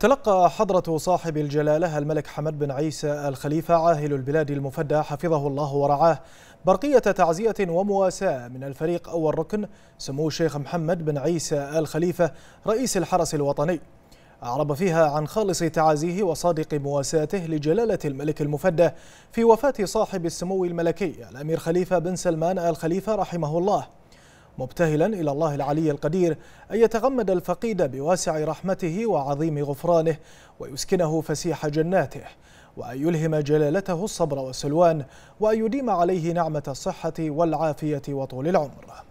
تلقى حضرة صاحب الجلالة الملك حمد بن عيسى الخليفة عاهل البلاد المفدى حفظه الله ورعاه برقية تعزية ومواساة من الفريق أول ركن سمو الشيخ محمد بن عيسى الخليفة رئيس الحرس الوطني أعرب فيها عن خالص تعازيه وصادق مواساته لجلالة الملك المفدى في وفاة صاحب السمو الملكي الأمير خليفة بن سلمان الخليفة رحمه الله مبتهلا إلى الله العلي القدير أن يتغمد الفقيد بواسع رحمته وعظيم غفرانه ويسكنه فسيح جناته وأن يلهم جلالته الصبر والسلوان وأن يديم عليه نعمة الصحة والعافية وطول العمر